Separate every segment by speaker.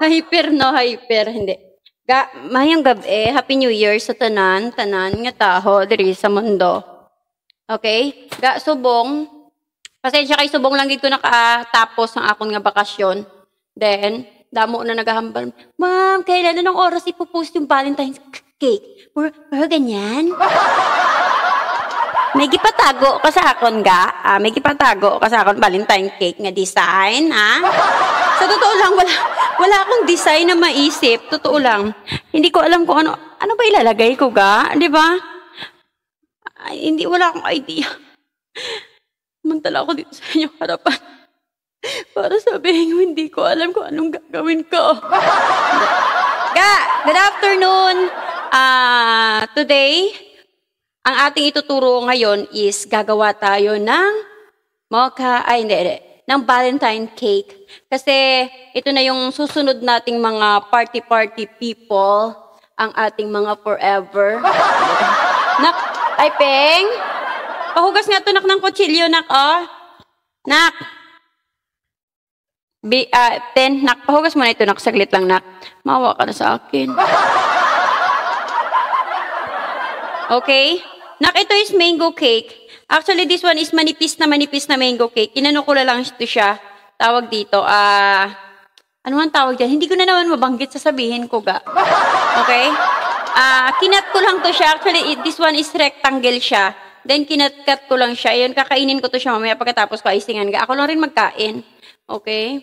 Speaker 1: Hyper no, hyper. Hindi. Ga, mayang gabi, eh, Happy New Year sa tanan, tanan nga tao diri sa mundo. Okay? Ga subong. Pasensya kay subong lang dito nakatapos ang akong nga bakasyon. Then, damo na nagahambal. Ma'am, kailan na ng oras ipopost yung Valentine's cake? Or, or ganyan? may gipatago ka sa akon ga. Ah, may gipatago ka sa akon Valentine cake nga design, ha? Sa totoo lang, wala, wala akong design na maisip. Totoo lang. Hindi ko alam kung ano, ano ba ilalagay ko ga? Di ba? Ay, hindi, wala akong idea. Mantala ako dito sa inyong harapan. Para sabihin ko, hindi ko alam kung anong gagawin ko. ga, good afternoon. Uh, today, ang ating ituturo ngayon is gagawa tayo ng mocha, ay hindi, hindi ng Valentine cake. Kasi ito na yung susunod nating mga party-party people, ang ating mga forever. nak, ay Peng, pahugas nga to nak ng kutsilyo, nak, oh. Nak, Bi, uh, ten, nak, pahugas mo na ito, nak, saglit lang, nak. Mawa ka na sa akin. Okay? Nak, ito is mango cake. Actually, this one is manipis na manipis na mango cake. Inano ko lang ito siya. Tawag dito, ah... Uh, ano ang tawag dyan? Hindi ko na naman mabanggit, sasabihin ko ga. Okay? Ah, uh, kinat ko lang to siya. Actually, this one is rectangle siya. Then, kinat-cut ko lang siya. Ayun, kakainin ko to siya mamaya pagkatapos ko isingan ga. Ako lang rin magkain. Okay?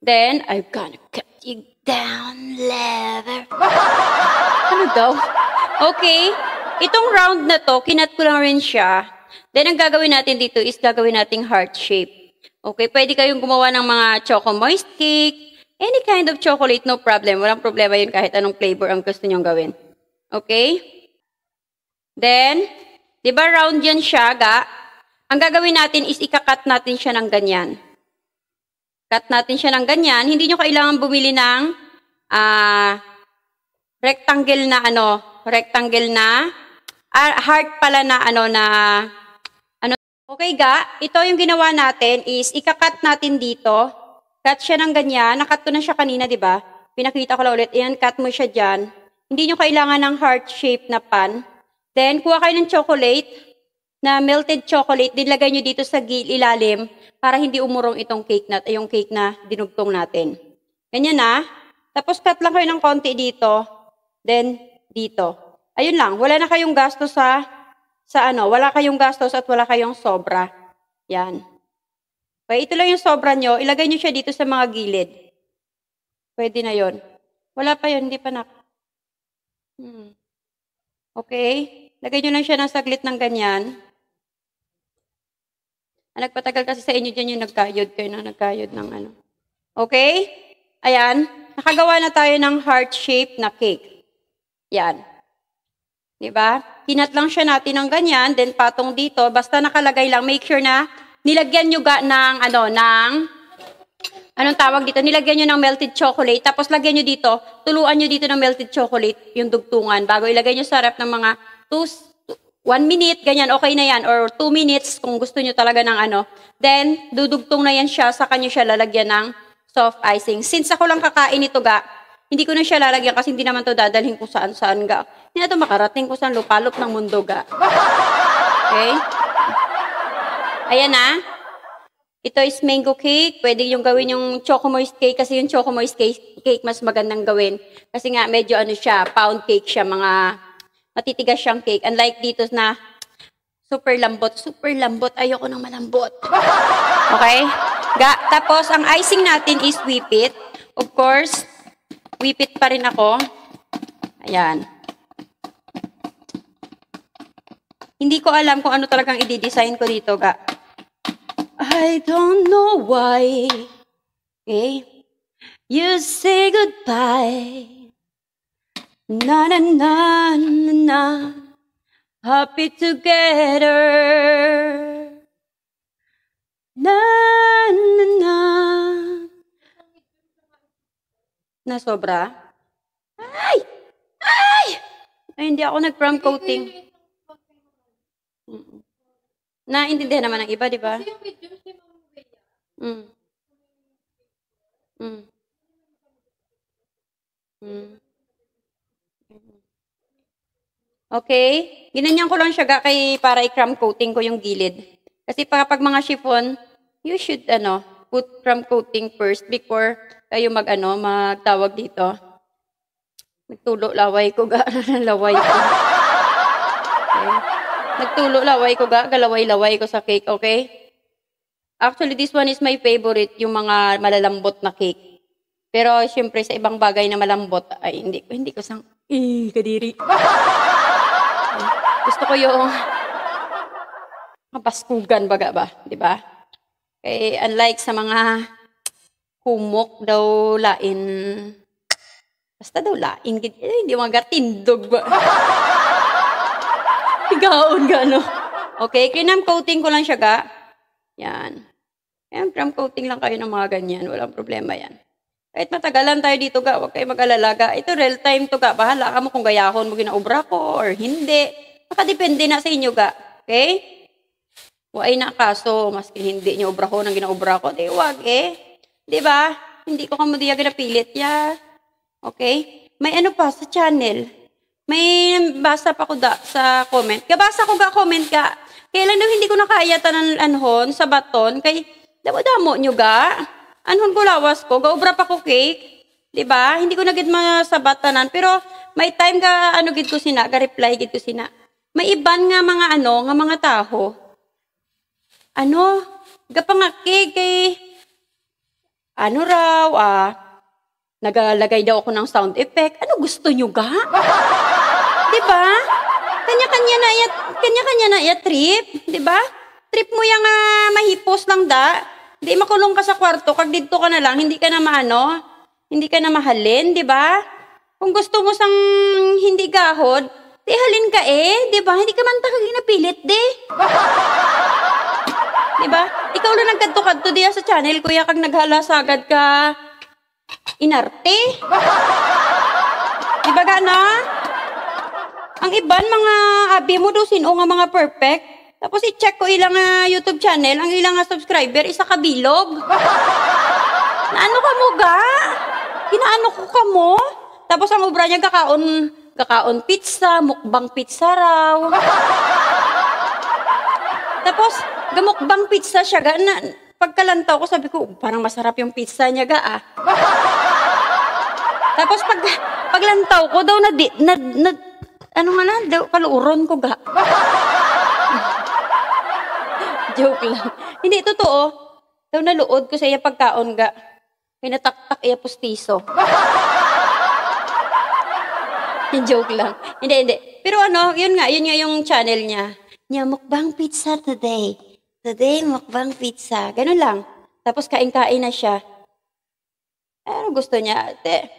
Speaker 1: Then, I'm gonna cut you down, lover. ano daw? Okay? Itong round na to, kinat ko lang rin siya. Then, ang gagawin natin dito is gagawin nating heart shape. Okay, pwede kayong gumawa ng mga choco moist cake, any kind of chocolate, no problem. Walang problema yun kahit anong flavor ang gusto nyong gawin. Okay? Then, di ba round yan siya, ga? Ang gagawin natin is ikakat natin siya ng ganyan. Cut natin siya ng ganyan. Hindi nyo kailangan bumili ng uh, rectangle na ano, rectangle na uh, heart pala na ano na ano okay ga ito yung ginawa natin is ikakat natin dito cut siya ng ganyan nakat na siya kanina di ba pinakita ko lang ulit ayan cut mo siya diyan hindi nyo kailangan ng heart shape na pan then kuha kayo ng chocolate na melted chocolate nilagay nyo dito sa ilalim para hindi umurong itong cake na yung cake na dinugtong natin ganyan na ah. tapos cut lang kayo ng konti dito then dito Ayun lang, wala na kayong gastos sa sa ano, wala kayong gastos at wala kayong sobra. Yan. Okay, ito lang yung sobra nyo, ilagay nyo siya dito sa mga gilid. Pwede na yon. Wala pa yon, hindi pa na. Hmm. Okay, lagay nyo lang siya ng saglit ng ganyan. Ah, nagpatagal kasi sa inyo dyan yung nagkayod kayo nang nagkayod ng ano. Okay? Ayan. Nakagawa na tayo ng heart shape na cake. Yan. 'Di ba? Hinat siya natin ng ganyan, then patong dito, basta nakalagay lang, make sure na nilagyan niyo ga ng ano, ng anong tawag dito? Nilagyan niyo ng melted chocolate, tapos lagyan niyo dito, tuluan niyo dito ng melted chocolate yung dugtungan bago ilagay niyo sa ref ng mga 2 1 minute, ganyan, okay na yan. Or 2 minutes, kung gusto nyo talaga ng ano. Then, dudugtong na yan siya, sa nyo siya lalagyan ng soft icing. Since ako lang kakain ito, ga, hindi ko na siya lalagyan kasi hindi naman to dadalhin ko saan-saan ga. Hindi na to makarating ko sa lupalop ng mundo ga. Okay? Ayan na. Ah. Ito is mango cake. Pwede yung gawin yung choco moist cake kasi yung choco moist cake, cake mas magandang gawin. Kasi nga medyo ano siya, pound cake siya, mga matitigas siyang cake. Unlike dito na super lambot, super lambot. Ayoko ng malambot. Okay? Ga, tapos ang icing natin is whip it. Of course, Wipit pa rin ako. Ayan. Hindi ko alam kung ano talagang i-design ko dito. Ga. I don't know why. Okay? You say goodbye. Na na na na na. Happy together. Na na na. na sobra. Ay! Ay! Ay, hindi ako nag-prom coating. Mm. Naintindihan naman ng iba, di ba? Mm. Mm. Mm. Okay? Ginanyan ko lang siya kay para i-cram coating ko yung gilid. Kasi kapag mga chiffon, you should ano, put cram coating first before kayo mag ano, magtawag dito. Nagtulo laway ko ga laway ko. Okay. Nagtulo laway ko ga galaway-laway ko sa cake, okay? Actually, this one is my favorite, yung mga malalambot na cake. Pero syempre sa ibang bagay na malambot, ay hindi ko hindi ko sang eh kadiri. Gusto ko yung mapaskugan baga ba, di ba? Kay unlike sa mga humok daw lain. Basta daw lain. Eh, hindi mga tindog ba? Higaon gano. Okay, crinam coating ko lang siya ga. Yan. Ayan, cram coating lang kayo ng mga ganyan. Walang problema yan. Kahit matagalan tayo dito ga, huwag kayo mag-alalaga. Ito real time to ga. Bahala ka mo kung gayahon mo ginaubra ko or hindi. Nakadepende na sa inyo ga. Okay? Huwag na kaso, maski hindi niyo obrahon ang ginaubra ko. Di, wag eh. 'Di ba? Hindi ko kamo diya ginapilit ya. Yeah. Okay? May ano pa sa channel. May basa pa ko da sa comment. Kabasa ko ga comment ka. Kailan daw hindi ko nakaya tanan anhon sa baton kay damo-damo nyo ga. Anhon ko lawas ko, gaubra pa ko cake. 'Di ba? Hindi ko nagid mga sa pero may time ga ano gid ko sina, ga reply gid ko sina. May iban nga mga ano, nga mga taho. Ano? Gapangakig kay ano raw, ah, nagalagay daw ako ng sound effect. Ano gusto nyo ga? di ba? Kanya-kanya na iya, kanya-kanya na iya trip, di ba? Trip mo yang uh, mahipos lang da. Di makulong ka sa kwarto, kag dito ka na lang, hindi ka na maano, hindi ka na mahalin, di ba? Kung gusto mo sang hindi gahod, di halin ka eh, di ba? Hindi ka man ta kaginapilit, di. Di ba? Ikaw lang nagkadto-kadto diya sa channel, kuya, kag naghalasagad ka. Inarte? Di ba gana? Ang iban, mga abi mo do, sino nga mga perfect? Tapos i-check ko ilang uh, YouTube channel, ang ilang uh, subscriber, isa ka bilog. ano ka mo ga? Kinaano ko ka mo? Tapos ang ubra niya kakaon, kakaon pizza, mukbang pizza raw. Tapos, gamukbang pizza siya ga. Na, pagkalantaw ko, sabi ko, parang masarap yung pizza niya ga ah. Tapos pag, paglantaw ko daw, na, na, na ano nga na, daw, kaluuron ko ga. Joke lang. Hindi, totoo. Daw naluod ko sa iya pagkaon ga. Pinataktak iya pustiso. joke lang. Hindi, hindi. Pero ano, yun nga, yun nga yung channel niya niya, mukbang pizza today. Today, mukbang pizza. Ganun lang. Tapos kain-kain na siya. Eh, ano gusto niya, ate?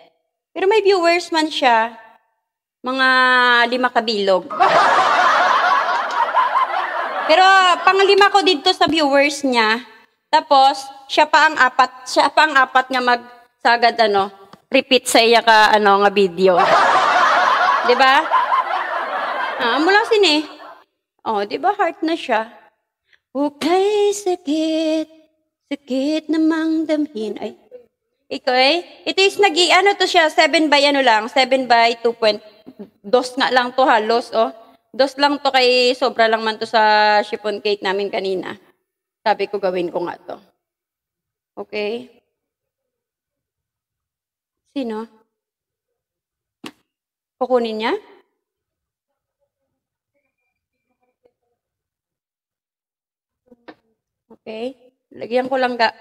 Speaker 1: Pero may viewers man siya. Mga lima kabilog. Pero panglima ko dito sa viewers niya. Tapos, siya pa ang apat, siya pa ang apat nga magsagad, ano, repeat sa iya ka, ano, nga video. 'Di ba? Ah, mula sini. Oh, di ba heart na siya? Okay, sakit. Sakit namang damhin. Ay, okay? eh. It is nag ano to siya, 7 by ano lang, 7 by 2.2 nga lang to halos, oh. Dos lang to kay sobra lang man to sa chiffon cake namin kanina. Sabi ko gawin ko nga to. Okay? Sino? Kukunin niya? Okay? Lagyan ko lang ga.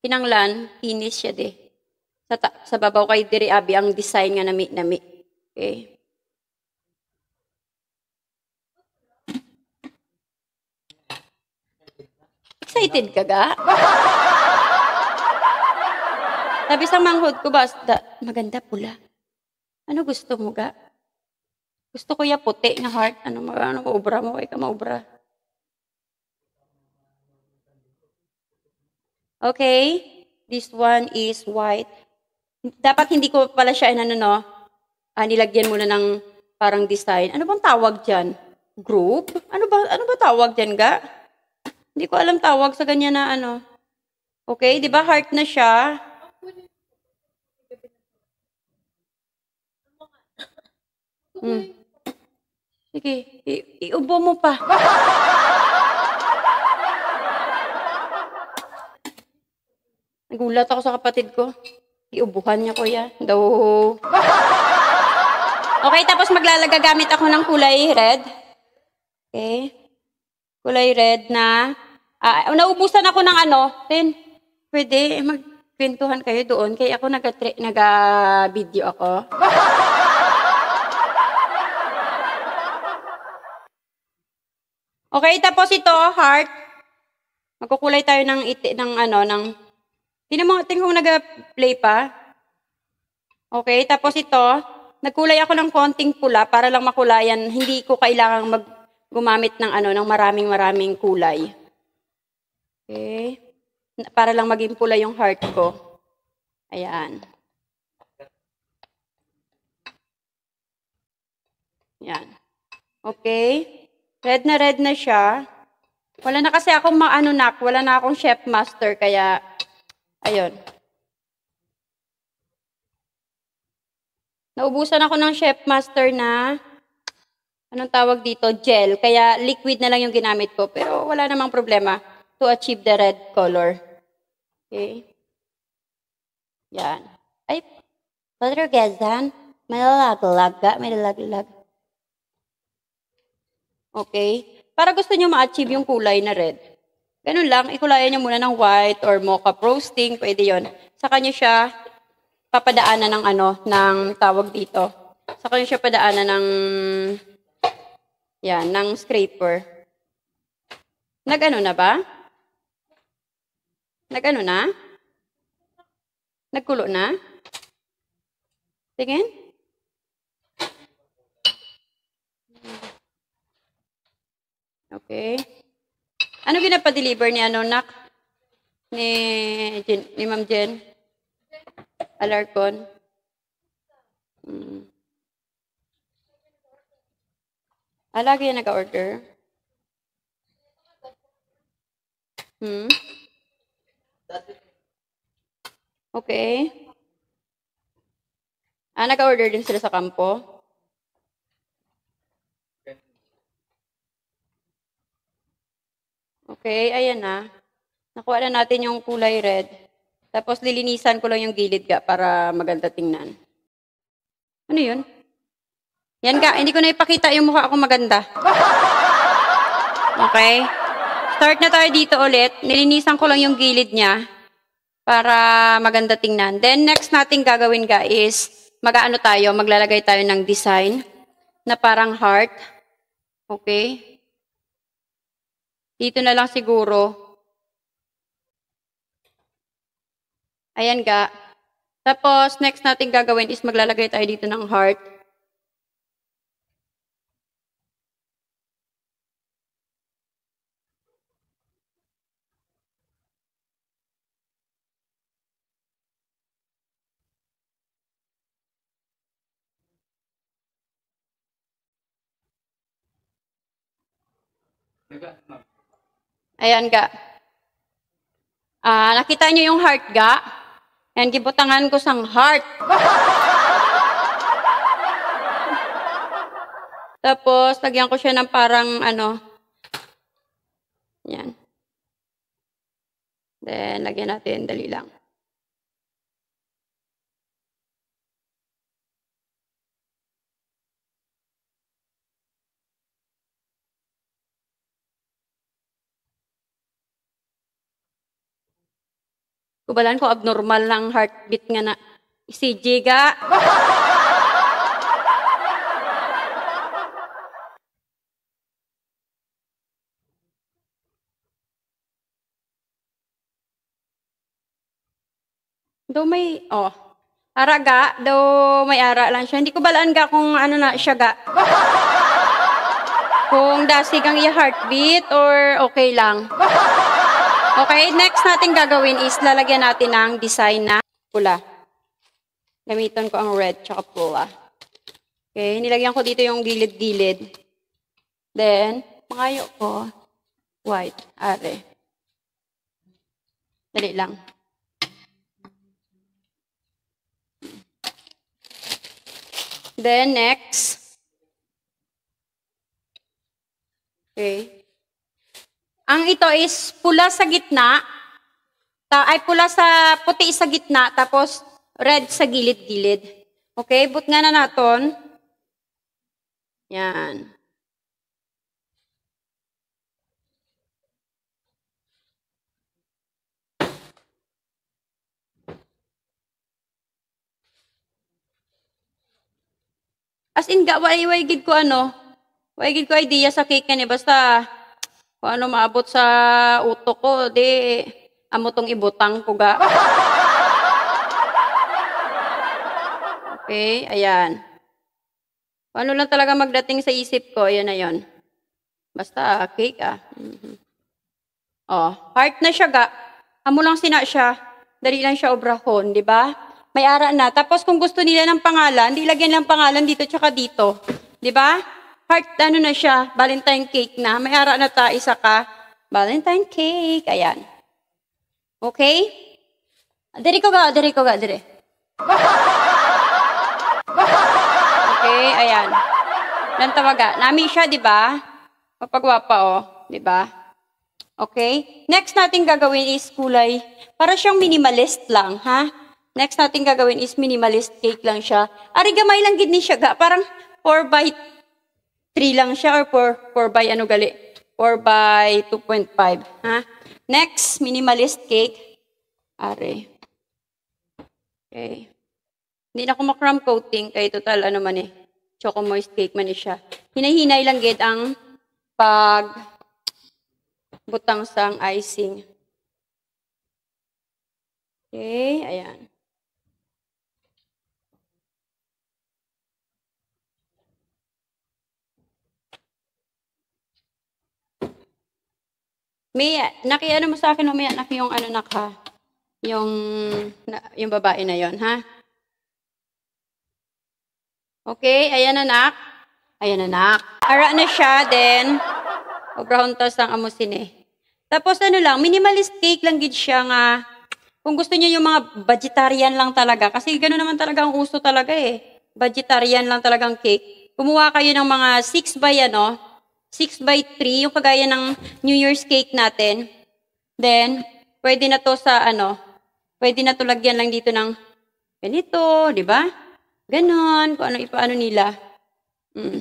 Speaker 1: Pinanglan, finish siya de. Sa, ta- sa babaw kay diri abi ang design nga nami nami. Okay? Excited ka ga? Sabi sa manghod ko, da, maganda pula. Ano gusto mo ga? Gusto ko ya puti na heart. Ano, ano, ano, obra mo kay ka maubra. Okay? This one is white. Dapat hindi ko pala siya, ano, no, ah, nilagyan muna ng parang design. Ano bang tawag dyan? Group? Ano ba, ano ba tawag dyan, ga? Hindi ko alam tawag sa ganyan na ano. Okay, di ba heart na siya? Hmm. Sige, I- iubo mo pa. Nagulat ako sa kapatid ko. Iubuhan niya, kuya. Daw. Okay, tapos maglalagagamit ako ng kulay red. Okay. Kulay red na... Uh, naubusan ako ng ano. Then, pwede magkwentuhan kayo doon. Kaya ako naga-video naga ako. Okay, tapos ito, heart. Magkukulay tayo ng iti, ng ano, ng Tingnan mo, tingnan kung nag-play pa. Okay, tapos ito, nagkulay ako ng konting pula para lang makulayan. Hindi ko kailangang mag gumamit ng ano, ng maraming maraming kulay. Okay. Para lang maging pula yung heart ko. Ayan. Ayan. Okay. Red na red na siya. Wala na kasi akong maano nak, wala na akong chef master kaya Ayun. Naubusan ako ng chef master na anong tawag dito, gel. Kaya liquid na lang yung ginamit ko. Pero wala namang problema to achieve the red color. Okay. Yan. Ay, Brother Gezan, may lalaglaga, may lalaglag. Okay. Para gusto nyo ma-achieve yung kulay na red, Ganun lang, ikulayan niya muna ng white or mocha roasting, pwede yon. Sa kanya siya papadaanan ng ano, ng tawag dito. Sa kanya siya padaanan ng, yan, ng scraper. Nagano na ba? nag na? Nagkulo na? Tingin? Okay. Ano ginapadeliver ni ano, Nak? Ni, Jen, ni Ma'am Jen? Alarcon? Hmm. Ah, lagi yan nag-order? Hmm? Okay. Ah, nag-order din sila sa kampo? Okay, ayan na. Nakuha na natin yung kulay red. Tapos lilinisan ko lang yung gilid ka para maganda tingnan. Ano yun? Yan ka, hindi ko na ipakita yung mukha ko maganda. Okay? Start na tayo dito ulit. Nilinisan ko lang yung gilid niya para maganda tingnan. Then next nating gagawin ka is mag aano tayo, maglalagay tayo ng design na parang heart. Okay? Dito na lang siguro. Ayan ga. Tapos, next natin gagawin is maglalagay tayo dito ng heart. Teka, ma'am. Ayan, ga. Ah, nakita niyo yung heart, ga? Ayan, gibutangan ko sang heart. Tapos, lagyan ko siya ng parang, ano, yan. Then, lagyan natin, dali lang. Kubalan ko abnormal lang heartbeat nga na. ECG ga. do may, oh, ara ga, daw may ara lang siya. Hindi ko balaan ga kung ano na siya ga. kung dasig ang iya heartbeat or okay lang. Okay, next natin gagawin is lalagyan natin ng design na pula. Gamitan ko ang red tsaka pula. Okay, nilagyan ko dito yung gilid-gilid. Then, pangayo ko white. Are. Dali lang. Then, next. Okay. Ang ito is pula sa gitna, ta ay pula sa puti sa gitna, tapos red sa gilid-gilid. Okay, but nga na naton. Yan. As in, ga, gid ko ano, gid ko idea sa cake ni, Basta, Paano maabot sa utok ko? Di, amo tong ibutang ko ga. Okay, ayan. Paano lang talaga magdating sa isip ko? Ayan na yun. Basta, cake ah. Mm-hmm. Oh, heart na siya ga. Amo lang sina siya. Dali lang siya obrahon, di ba? May ara na. Tapos kung gusto nila ng pangalan, di lagyan lang pangalan dito tsaka dito. Di ba? heart, ano na siya, Valentine cake na. May ara na ta, isa ka. Valentine cake. Ayan. Okay? Diri ko ga, diri ko ga, diri. Okay, ayan. Nang tawaga. Nami siya, di ba? Mapagwapa, oh. Di ba? Okay? Next natin gagawin is kulay. Para siyang minimalist lang, ha? Next natin gagawin is minimalist cake lang siya. Ari gamay lang gid ni siya ga. Parang 4 by 3 lang siya or 4, 4 by ano gali? 4 by 2.5. Ha? Next, minimalist cake. Are. Okay. Hindi na ako makram coating kay total ano man eh. Choco moist cake man eh siya. Hinahinay lang gid ang pag butang sang icing. Okay, ayan. May, nakiano mo sa akin mamaya, naki yung ano na ka, yung, na, yung babae na yon ha? Okay, ayan anak. Ayan anak. Ara na siya, then, obrahon tas ang amusin eh. Tapos ano lang, minimalist cake lang gid siya nga, kung gusto niya yung mga vegetarian lang talaga, kasi gano naman talaga ang uso talaga eh. Vegetarian lang talagang cake. Kumuha kayo ng mga 6 by ano, 6 by 3, yung kagaya ng New Year's cake natin. Then, pwede na to sa ano, pwede na to lagyan lang dito ng ganito, di ba? Ganon, kung ano ipaano nila. Mm.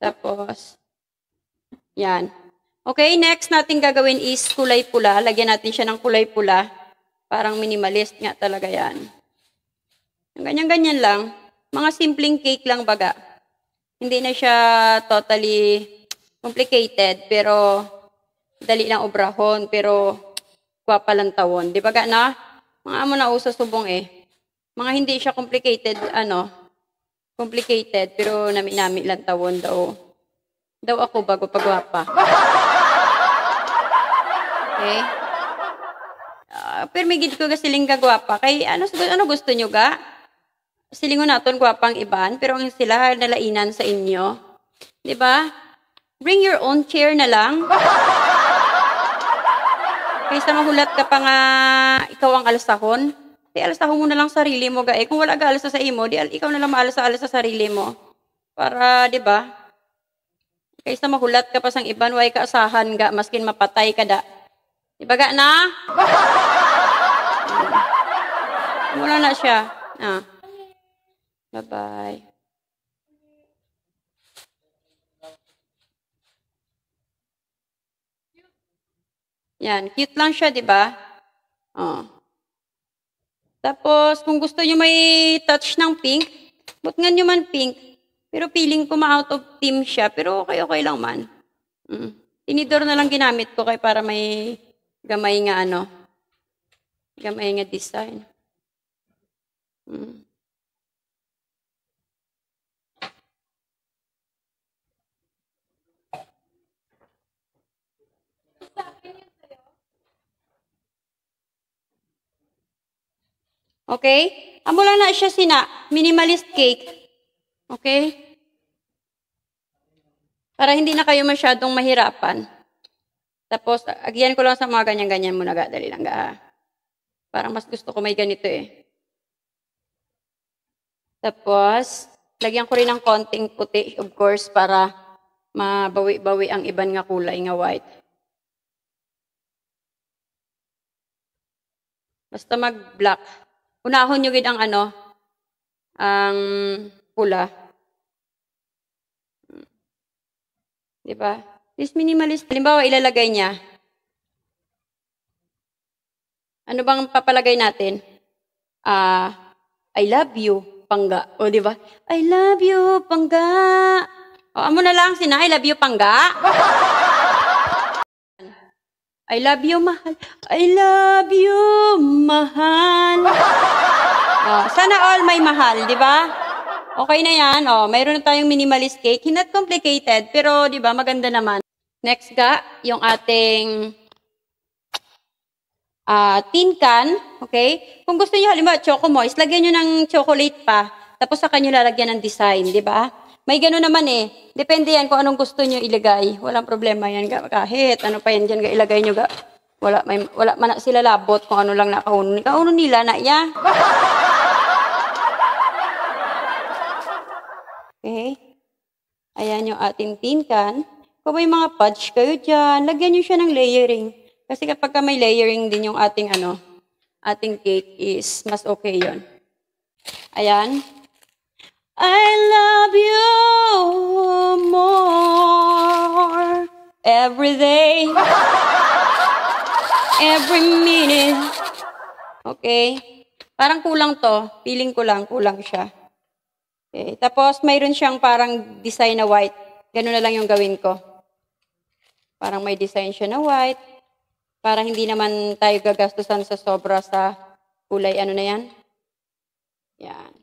Speaker 1: Tapos, yan. Okay, next natin gagawin is kulay pula. Lagyan natin siya ng kulay pula. Parang minimalist nga talaga yan. Ganyan-ganyan lang. Mga simpleng cake lang baga. Hindi na siya totally complicated, pero dali lang obrahon, pero kwapa lang tawon. Di ba ka na? Mga amo na uso subong eh. Mga hindi siya complicated, ano, complicated, pero nami-nami lang tawon daw. Daw ako bago pagwapa. Okay? Uh, pero may gid ko ga siling gagwapa. Kay ano, ano gusto nyo ga? Silingon naton gwapang iban, pero ang sila nalainan sa inyo. Di ba? Bring your own chair na lang. Kaysa mahulat ka pa nga ikaw ang alasahon. Di eh, alasahon mo na lang sarili mo, gae. Eh, kung wala ka alusa sa imo, di ikaw na lang maalasa-alas sa sarili mo. Para, di ba? Kaysa mahulat ka pa sang iban, way ka asahan ga, maskin mapatay ka da. Di ba ga na? Hmm. Wala na siya. Ah. Bye-bye. Yan, cute lang siya, di ba? Oh. Tapos, kung gusto nyo may touch ng pink, but nga man pink. Pero feeling ko ma-out of team siya, pero okay-okay lang man. Mm. Tinidor na lang ginamit ko kay para may gamay nga ano, gamay nga design. Mm. Okay? Amo lang na siya sina, minimalist cake. Okay? Para hindi na kayo masyadong mahirapan. Tapos, agyan ko lang sa mga ganyan-ganyan muna. Dali lang ga. Parang mas gusto ko may ganito eh. Tapos, lagyan ko rin ng konting puti, of course, para mabawi-bawi ang iban nga kulay nga white. Basta mag-black. Unahon nyo gid ang ano, ang pula. Di ba? This minimalist, halimbawa ilalagay niya. Ano bang papalagay natin? Ah, uh, I love you, pangga. O di ba? I love you, pangga. O amo na lang sina, I love you, pangga. I love you, mahal. I love you, mahal. oh, sana all may mahal, di ba? Okay na yan. Oh, mayroon na tayong minimalist cake. Not complicated, pero di ba, maganda naman. Next ga, yung ating uh, tin can. Okay? Kung gusto niyo halimbawa, choco moist, lagyan niyo ng chocolate pa. Tapos sa niyo lalagyan ng design, di ba? May gano'n naman eh. Depende yan kung anong gusto nyo ilagay. Walang problema yan. Kahit ano pa yan dyan, ilagay nyo. Ga. Wala, may, wala man sila labot kung ano lang nakauno. Kauno nila na iya. Okay. Ayan yung ating tin can. Kung may mga patch kayo dyan, lagyan nyo siya ng layering. Kasi kapag ka may layering din yung ating ano, ating cake is mas okay yon. Ayan. I love you more every day, every minute. Okay? Parang kulang to. Feeling ko lang, kulang siya. Okay. Tapos, mayroon siyang parang design na white. Ganun na lang yung gawin ko. Parang may design siya na white. Para hindi naman tayo gagastusan sa sobra sa kulay. Ano na yan? Yan.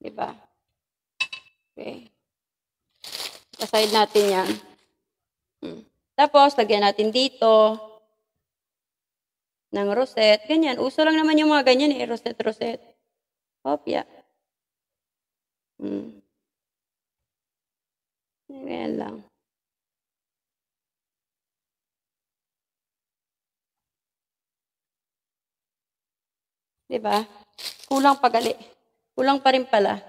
Speaker 1: Diba? Okay. Aside natin yan. Hmm. Tapos, lagyan natin dito ng rosette. Ganyan. Uso lang naman yung mga ganyan eh. Rosette, rosette. Kopya. Hmm. Ganyan lang. Diba? Kulang pagali. Kulang pa rin pala.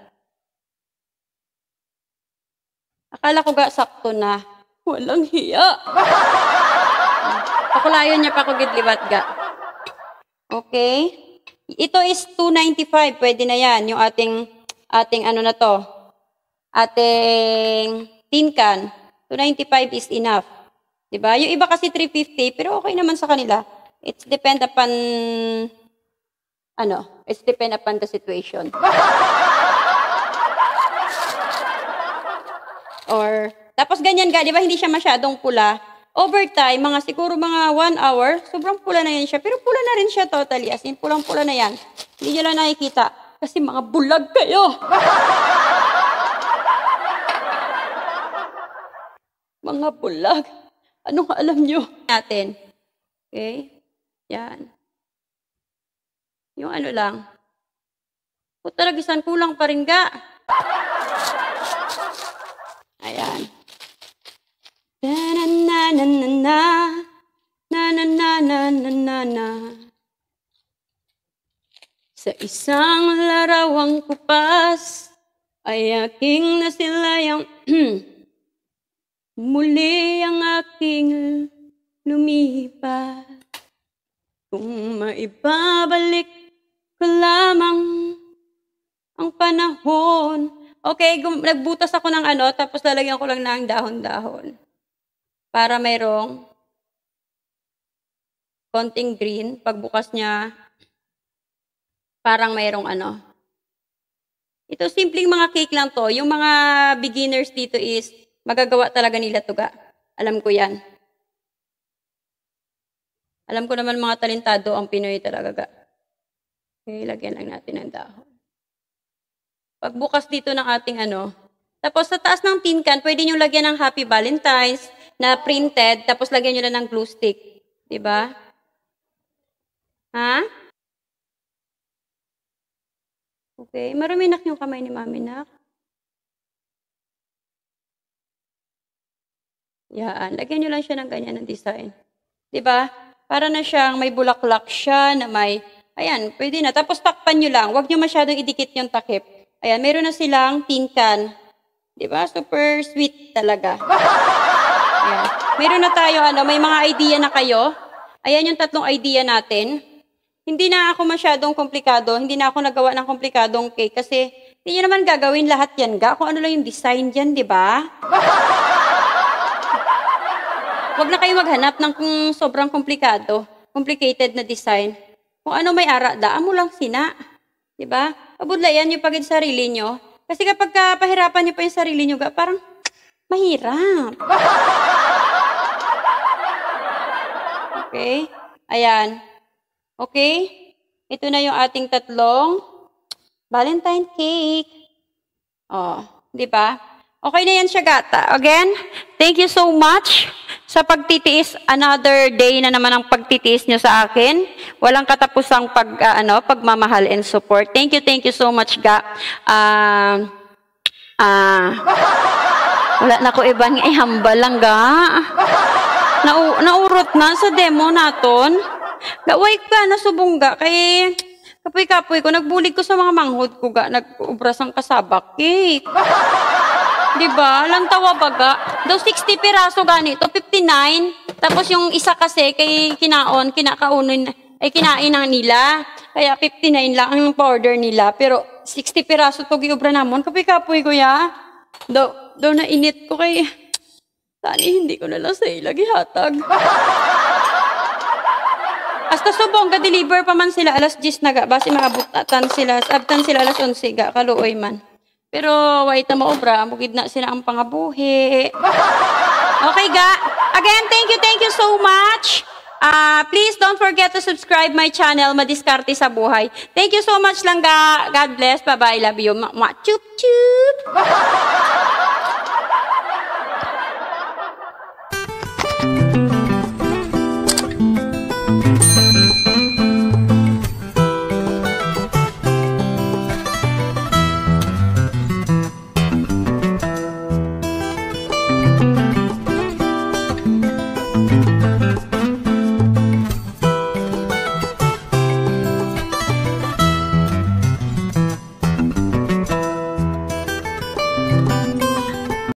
Speaker 1: Akala ko ga sakto na. Walang hiya. Pakulayan niya pa ko gidlibat ga. Okay. Ito is 295. Pwede na yan. Yung ating, ating ano na to. Ating tin can. 295 is enough. Diba? Yung iba kasi 350, pero okay naman sa kanila. It's depend upon ano, it's depend upon the situation. Or, tapos ganyan ka, di ba, hindi siya masyadong pula. Over time, mga siguro mga one hour, sobrang pula na yan siya. Pero pula na rin siya totally, as in, pulang-pula na yan. Hindi nyo lang nakikita, kasi mga bulag kayo. mga bulag. Anong alam nyo? Natin. Okay? Yan. Yung ano lang. Putaragisan, kulang pa rin ga. Ayan. Na na na na na na na na na na na na Sa isang larawang kupas ay aking nasilayang muli ang aking lumipas. Kung maibabalik lamang ang panahon. Okay, gum- nagbutas ako ng ano, tapos lalagyan ko lang ng dahon-dahon. Para mayroong konting green. Pagbukas niya, parang mayroong ano. Ito, simpleng mga cake lang to. Yung mga beginners dito is, magagawa talaga nila tuga. Alam ko yan. Alam ko naman mga talentado ang Pinoy talaga. Ga. Okay, lagyan lang natin ng dahon. Pagbukas dito ng ating ano. Tapos sa taas ng tin can, pwede nyo lagyan ng Happy Valentine's na printed, tapos lagyan nyo na ng glue stick. ba? Diba? Ha? Okay, marami yung kamay ni Mami Nak. Yan, lagyan nyo lang siya ng ganyan ng design. ba? Diba? Para na siyang may bulaklak siya na may Ayan, pwede na. Tapos takpan nyo lang. Huwag nyo masyadong idikit yung takip. Ayan, meron na silang tin can. Di ba? Super sweet talaga. Ayan. Meron na tayo, ano, may mga idea na kayo. Ayan yung tatlong idea natin. Hindi na ako masyadong komplikado. Hindi na ako nagawa ng komplikadong cake kasi hindi nyo naman gagawin lahat yan ga. Kung ano lang yung design dyan, di ba? Huwag na kayo maghanap ng kung sobrang komplikado, complicated na design. Kung ano may ara, da amo lang sina. di ba Pabudlayan nyo pagid sarili nyo. Kasi kapag ka, pahirapan nyo pa yung sarili nyo, parang mahirap. Okay? Ayan. Okay? Ito na yung ating tatlong Valentine cake. Oh, di ba? Okay na yan siya, gata. Again, thank you so much sa pagtitiis, another day na naman ang pagtitiis nyo sa akin. Walang katapusang pag, uh, ano, pagmamahal and support. Thank you, thank you so much, Ga. Uh, uh, wala na ko ibang ihambal lang, Ga. Na, naurot na sa demo naton. Gaway ka, nasubong ga. Kay kapoy-kapoy ko, nagbulig ko sa mga manghod ko, ga. Nag-ubras ang kasabak. Cake. Eh. Di ba? Lantawa baga. Daw 60 piraso ganito, 59. Tapos yung isa kasi kay kinaon, kinakaunin, ay kinain na nila. Kaya 59 lang ang order nila. Pero 60 piraso to giobra namon. Kapi-kapoy ko ya. Daw, daw na init ko kay... Tani, hindi ko na lang sa ila gihatag. Hasta subong ga deliver pa man sila alas 10 na ga basi maabot atan sila abtan sila alas 11 ga kaluoy man. Pero wait na maobra, bukid na sila ang pangabuhi. Okay ga? Again, thank you, thank you so much. Uh, please don't forget to subscribe my channel, Madiskarte sa Buhay. Thank you so much lang ga. God bless. Bye-bye. Love you. Ma, ma chup chup.